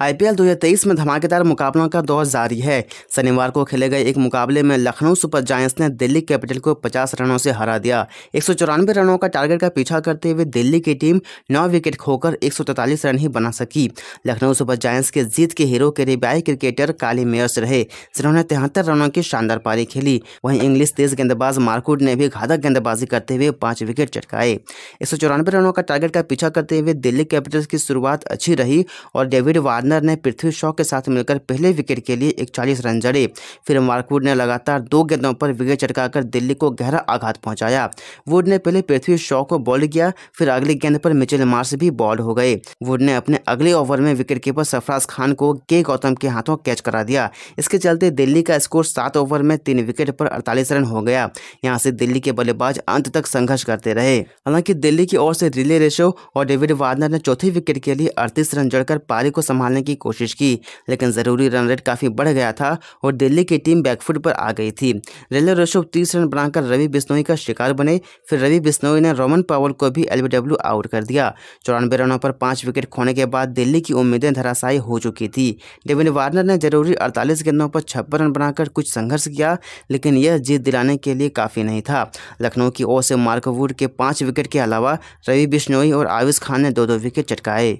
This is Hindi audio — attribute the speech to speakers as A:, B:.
A: आईपीएल 2023 में धमाकेदार मुकाबलों का दौर जारी है शनिवार को खेले गए एक मुकाबले में लखनऊ सुपर जायंट्स ने दिल्ली कैपिटल को 50 रनों से हरा दिया एक रनों का टारगेट का पीछा करते हुए दिल्ली की टीम नौ विकेट खोकर एक रन ही बना सकी लखनऊ सुपर जायंट्स के जीत के हीरो करीबियाई क्रिकेटर काली मेयर्स रहे जिन्होंने तिहत्तर रनों की शानदार पारी खेली वहीं इंग्लिश तेज गेंदबाज मार्कुड ने भी घातक गेंदबाजी करते हुए पांच विकेट चटकाए एक रनों का टारगेट का पीछा करते हुए दिल्ली कैपिटल्स की शुरुआत अच्छी रही और डेविड वार्ड वार्नर ने पृथ्वी शॉ के साथ मिलकर पहले विकेट के लिए एक रन जड़े फिर मार्कवुड ने लगातार दो गेंदों पर विकेट चटकाकर दिल्ली को गहरा आघात पहुंचाया वुड ने पहले पृथ्वी शॉ को बॉल किया फिर अगली गेंद पर मिचेल मार्स भी बॉल हो गए वुड ने अपने अगले ओवर में विकेट कीपर सरफराज खान को के गौतम के हाथों कैच करा दिया इसके चलते दिल्ली का स्कोर सात ओवर में तीन विकेट पर अड़तालीस रन हो गया यहाँ से दिल्ली के बल्लेबाज अंत तक संघर्ष करते रहे हालांकि दिल्ली की ओर से रिले रेशो और डेविड वार्नर ने चौथी विकेट के लिए अड़तीस रन जड़कर पारी को संभालने करने की कोशिश की लेकिन ज़रूरी रन रेट काफ़ी बढ़ गया था और दिल्ली की टीम बैकफुट पर आ गई थी रेलवे रोशो तीस रन बनाकर रवि बिश्नोई का शिकार बने फिर रवि बिश्नोई ने रोमन पावल को भी एलबीडब्ल्यू आउट कर दिया चौरानवे रनों पर पाँच विकेट खोने के बाद दिल्ली की उम्मीदें धराशायी हो चुकी थी डेविन वार्नर ने जरूरी अड़तालीस गेंदों पर छप्पन रन बनाकर कुछ संघर्ष किया लेकिन यह जीत दिलाने के लिए काफ़ी नहीं था लखनऊ की ओर से मार्कवुड के पाँच विकेट के अलावा रवि बिश्नोई और आविश खान ने दो दो विकेट चटकाए